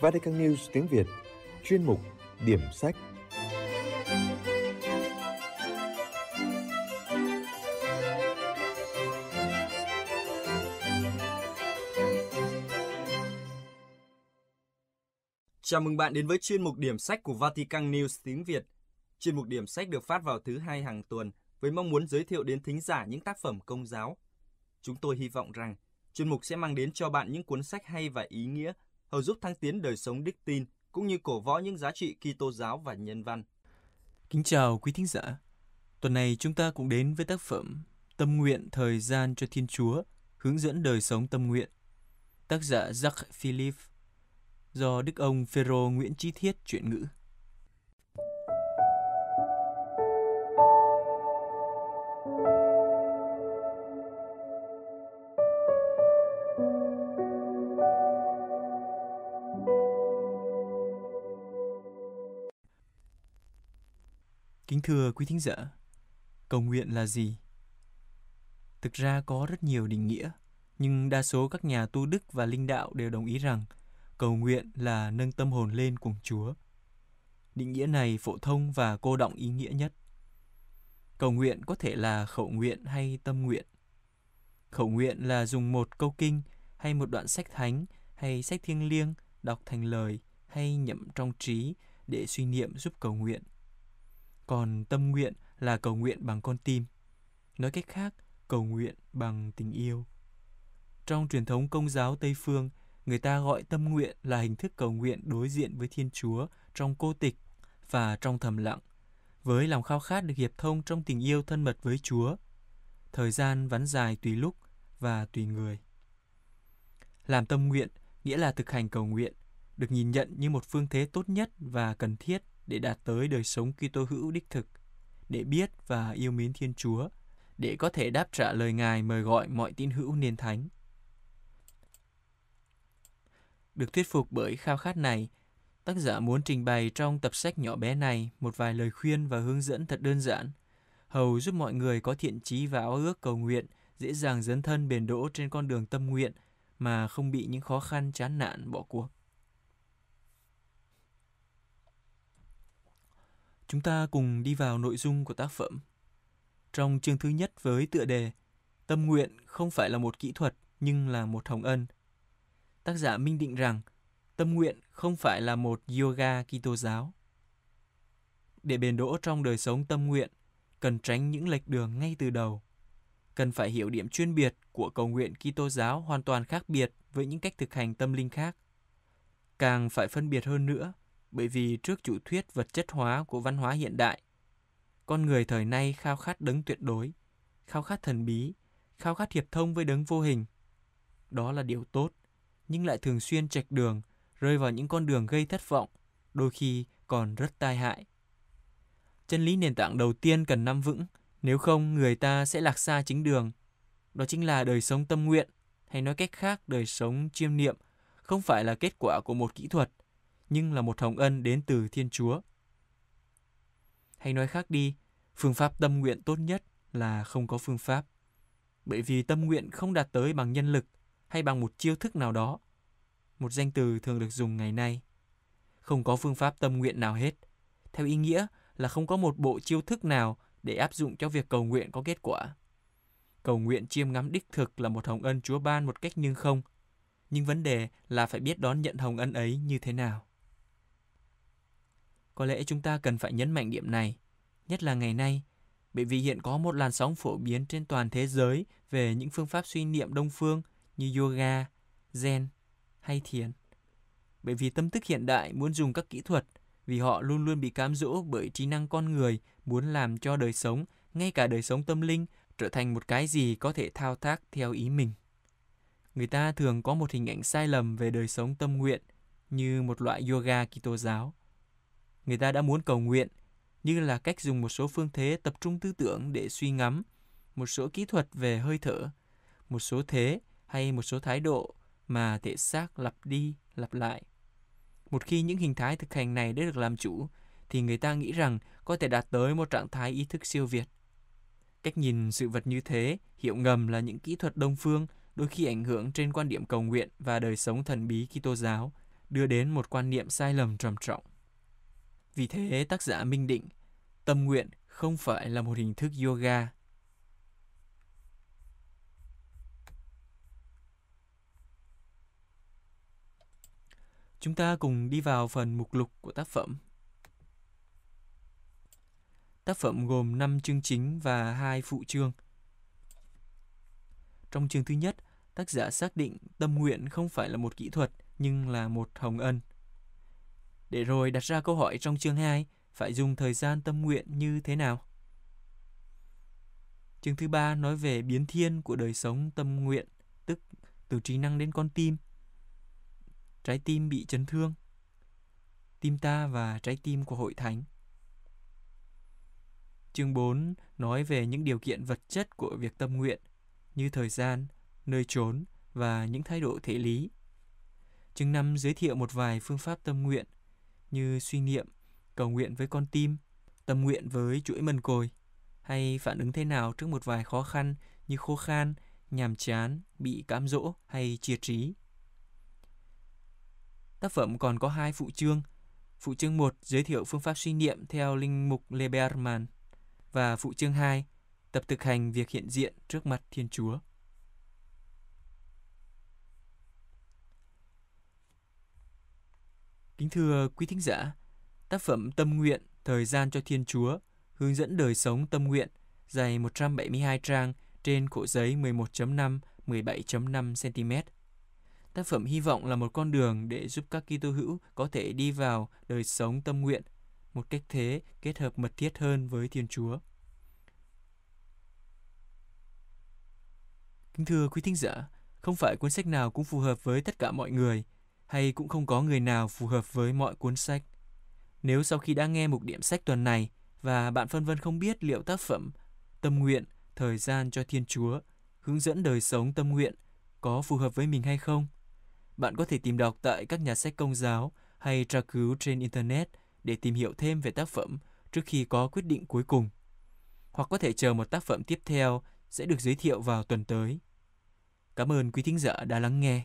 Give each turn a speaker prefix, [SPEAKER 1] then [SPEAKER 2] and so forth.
[SPEAKER 1] Vatican News tiếng Việt, chuyên mục Điểm sách. Chào mừng bạn đến với chuyên mục Điểm sách của Vatican News tiếng Việt. Chuyên mục Điểm sách được phát vào thứ hai hàng tuần với mong muốn giới thiệu đến thính giả những tác phẩm công giáo. Chúng tôi hy vọng rằng chuyên mục sẽ mang đến cho bạn những cuốn sách hay và ý nghĩa – hầu giúp thăng tiến đời sống đức tin cũng như cổ võ những giá trị Kitô giáo và nhân văn. Kính chào quý thính giả. Tuần này chúng ta cũng đến với tác phẩm Tâm nguyện thời gian cho Thiên Chúa, hướng dẫn đời sống tâm nguyện. Tác giả Jacques Philippe do Đức ông Phêrô Nguyễn Chí Thiết chuyển ngữ. thưa quý thính giả, cầu nguyện là gì? Thực ra có rất nhiều định nghĩa, nhưng đa số các nhà tu đức và linh đạo đều đồng ý rằng cầu nguyện là nâng tâm hồn lên cùng Chúa. Định nghĩa này phổ thông và cô động ý nghĩa nhất. Cầu nguyện có thể là khẩu nguyện hay tâm nguyện. Khẩu nguyện là dùng một câu kinh hay một đoạn sách thánh hay sách thiêng liêng đọc thành lời hay nhậm trong trí để suy niệm giúp cầu nguyện – còn tâm nguyện là cầu nguyện bằng con tim. Nói cách khác, cầu nguyện bằng tình yêu. Trong truyền thống công giáo Tây phương, người ta gọi tâm nguyện là hình thức cầu nguyện đối diện với Thiên Chúa trong cô tịch và trong thầm lặng, với lòng khao khát được hiệp thông trong tình yêu thân mật với Chúa. Thời gian vắn dài tùy lúc và tùy người. Làm tâm nguyện nghĩa là thực hành cầu nguyện, được nhìn nhận như một phương thế tốt nhất và cần thiết để đạt tới đời sống Kitô hữu đích thực, để biết và yêu mến Thiên Chúa, để có thể đáp trả lời Ngài mời gọi mọi tín hữu nên thánh. Được thuyết phục bởi khao khát này, tác giả muốn trình bày trong tập sách nhỏ bé này một vài lời khuyên và hướng dẫn thật đơn giản, hầu giúp mọi người có thiện trí và ao ước cầu nguyện, dễ dàng dấn thân bền đỗ trên con đường tâm nguyện mà không bị những khó khăn chán nản bỏ cuộc. Chúng ta cùng đi vào nội dung của tác phẩm. Trong chương thứ nhất với tựa đề Tâm nguyện không phải là một kỹ thuật nhưng là một hồng ân. Tác giả minh định rằng tâm nguyện không phải là một yoga Kitô giáo. Để bền đỗ trong đời sống tâm nguyện, cần tránh những lệch đường ngay từ đầu. Cần phải hiểu điểm chuyên biệt của cầu nguyện Kitô giáo hoàn toàn khác biệt với những cách thực hành tâm linh khác. Càng phải phân biệt hơn nữa bởi vì trước chủ thuyết vật chất hóa của văn hóa hiện đại, con người thời nay khao khát đấng tuyệt đối, khao khát thần bí, khao khát hiệp thông với đấng vô hình. Đó là điều tốt, nhưng lại thường xuyên chệch đường, rơi vào những con đường gây thất vọng, đôi khi còn rất tai hại. Chân lý nền tảng đầu tiên cần nắm vững, nếu không người ta sẽ lạc xa chính đường. Đó chính là đời sống tâm nguyện, hay nói cách khác đời sống chiêm niệm, không phải là kết quả của một kỹ thuật – nhưng là một hồng ân đến từ Thiên Chúa. Hay nói khác đi, phương pháp tâm nguyện tốt nhất là không có phương pháp. Bởi vì tâm nguyện không đạt tới bằng nhân lực hay bằng một chiêu thức nào đó, một danh từ thường được dùng ngày nay. Không có phương pháp tâm nguyện nào hết, theo ý nghĩa là không có một bộ chiêu thức nào để áp dụng cho việc cầu nguyện có kết quả. Cầu nguyện chiêm ngắm đích thực là một hồng ân Chúa ban một cách nhưng không, nhưng vấn đề là phải biết đón nhận hồng ân ấy như thế nào. Có lẽ chúng ta cần phải nhấn mạnh điểm này, nhất là ngày nay, bởi vì hiện có một làn sóng phổ biến trên toàn thế giới về những phương pháp suy niệm đông phương như yoga, zen hay thiền. Bởi vì tâm thức hiện đại muốn dùng các kỹ thuật vì họ luôn luôn bị cám dỗ bởi trí năng con người muốn làm cho đời sống, ngay cả đời sống tâm linh, trở thành một cái gì có thể thao tác theo ý mình. Người ta thường có một hình ảnh sai lầm về đời sống tâm nguyện như một loại yoga Kitô giáo người ta đã muốn cầu nguyện như là cách dùng một số phương thế tập trung tư tưởng để suy ngẫm, một số kỹ thuật về hơi thở, một số thế hay một số thái độ mà thể xác lặp đi lặp lại. Một khi những hình thái thực hành này đã được làm chủ thì người ta nghĩ rằng có thể đạt tới một trạng thái ý thức siêu việt. Cách nhìn sự vật như thế hiệu ngầm là những kỹ thuật đông phương đôi khi ảnh hưởng trên quan điểm cầu nguyện và đời sống thần bí Kitô giáo, đưa đến một quan niệm sai lầm trầm trọng. Vì thế tác giả minh định, tâm nguyện không phải là một hình thức yoga. Chúng ta cùng đi vào phần mục lục của tác phẩm. Tác phẩm gồm 5 chương chính và hai phụ chương. Trong chương thứ nhất, tác giả xác định tâm nguyện không phải là một kỹ thuật nhưng là một hồng ân – để rồi đặt ra câu hỏi trong chương 2 phải dùng thời gian tâm nguyện như thế nào. Chương thứ ba nói về biến thiên của đời sống tâm nguyện, tức từ trí năng đến con tim. Trái tim bị chấn thương. Tim ta và trái tim của hội thánh. Chương 4 nói về những điều kiện vật chất của việc tâm nguyện như thời gian, nơi trốn và những thái độ thể lý. Chương 5 giới thiệu một vài phương pháp tâm nguyện như suy niệm, cầu nguyện với con tim, tâm nguyện với chuỗi mần cồi, hay phản ứng thế nào trước một vài khó khăn như khô khan, nhàm chán, bị cám dỗ hay chia trí. Tác phẩm còn có hai phụ chương. Phụ chương 1 giới thiệu phương pháp suy niệm theo linh mục Lebermann và phụ chương 2 tập thực hành việc hiện diện trước mặt Thiên Chúa. Kính thưa quý thính giả, tác phẩm Tâm nguyện, thời gian cho Thiên Chúa, hướng dẫn đời sống tâm nguyện, dày 172 trang trên khổ giấy 11.5 17.5 cm. Tác phẩm hy vọng là một con đường để giúp các Kitô hữu có thể đi vào đời sống tâm nguyện một cách thế kết hợp mật thiết hơn với Thiên Chúa. Kính thưa quý thính giả, không phải cuốn sách nào cũng phù hợp với tất cả mọi người – hay cũng không có người nào phù hợp với mọi cuốn sách. Nếu sau khi đã nghe mục điểm sách tuần này và bạn phân vân không biết liệu tác phẩm Tâm nguyện, thời gian cho Thiên Chúa, hướng dẫn đời sống tâm nguyện có phù hợp với mình hay không, bạn có thể tìm đọc tại các nhà sách công giáo hay tra cứu trên Internet để tìm hiểu thêm về tác phẩm trước khi có quyết định cuối cùng. Hoặc có thể chờ một tác phẩm tiếp theo sẽ được giới thiệu vào tuần tới. Cảm ơn quý thính giả đã lắng nghe.